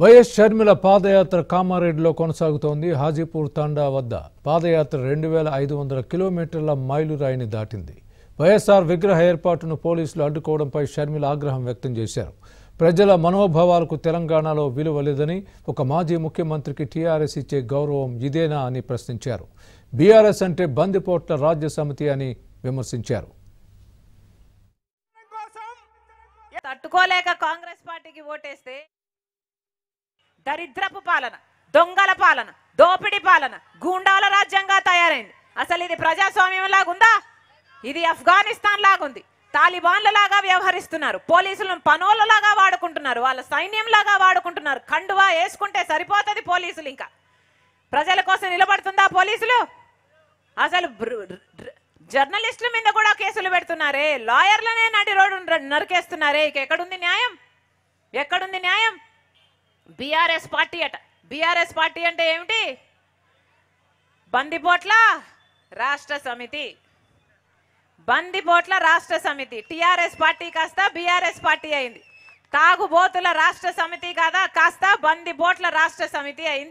YS Sharmila పాదయాత్ర కామారెడ్డిలో కొనసాగుతోంది హాజీపూర్ తండా వద్ద పాదయాత్ర రెండు వేల ఐదు వందల కిలోమీటర్ల మైలురాయిని దాటింది వైఎస్ఆర్ విగ్రహ ఏర్పాటును పోలీసులు అడ్డుకోవడంపై షర్మిల ఆగ్రహం వ్యక్తం చేశారు ప్రజల మనోభావాలకు తెలంగాణలో విలువ లేదని ఒక మాజీ ముఖ్యమంత్రికి టీఆర్ఎస్ ఇచ్చే గౌరవం ఇదేనా అని ప్రశ్నించారు బీఆర్ఎస్ అంటే బందిపోట్ల రాజ్య సమితి అని విమర్శించారు తట్టుకోలేక కాంగ్రెస్ పార్టీకి ఓటేస్తే దరిద్రపు పాలన దొంగల పాలన దోపిడి పాలన గూండాల రాజ్యంగా తయారైంది అసలు ఇది ప్రజాస్వామ్యం లాగుందా ఇది ఆఫ్ఘనిస్తాన్ లాగుంది తాలిబాన్ల లాగా వ్యవహరిస్తున్నారు పోలీసులను పనోళ్ళలాగా వాడుకుంటున్నారు వాళ్ళ సైన్యంలాగా వాడుకుంటున్నారు కండువా వేసుకుంటే సరిపోతుంది పోలీసులు ఇంకా ప్రజల కోసం నిలబడుతుందా పోలీసులు అసలు జర్నలిస్టుల మీద కూడా కేసులు పెడుతున్నారే లాయర్లనే నటి రోడ్డు నరికేస్తున్నారే ఇక ఎక్కడుంది న్యాయం ఎక్కడుంది న్యాయం బీఆర్ఎస్ పార్టీ అట బీఆర్ఎస్ పార్టీ అంటే ఏమిటి బందిపోట్ల రాష్ట్ర సమితి బందిపోట్ల రాష్ట్ర సమితి టిఆర్ఎస్ పార్టీ కాస్త బీఆర్ఎస్ పార్టీ అయింది తాగుబోతుల రాష్ట్ర సమితి కాదా కాస్త బందిపోట్ల రాష్ట్ర సమితి అయింది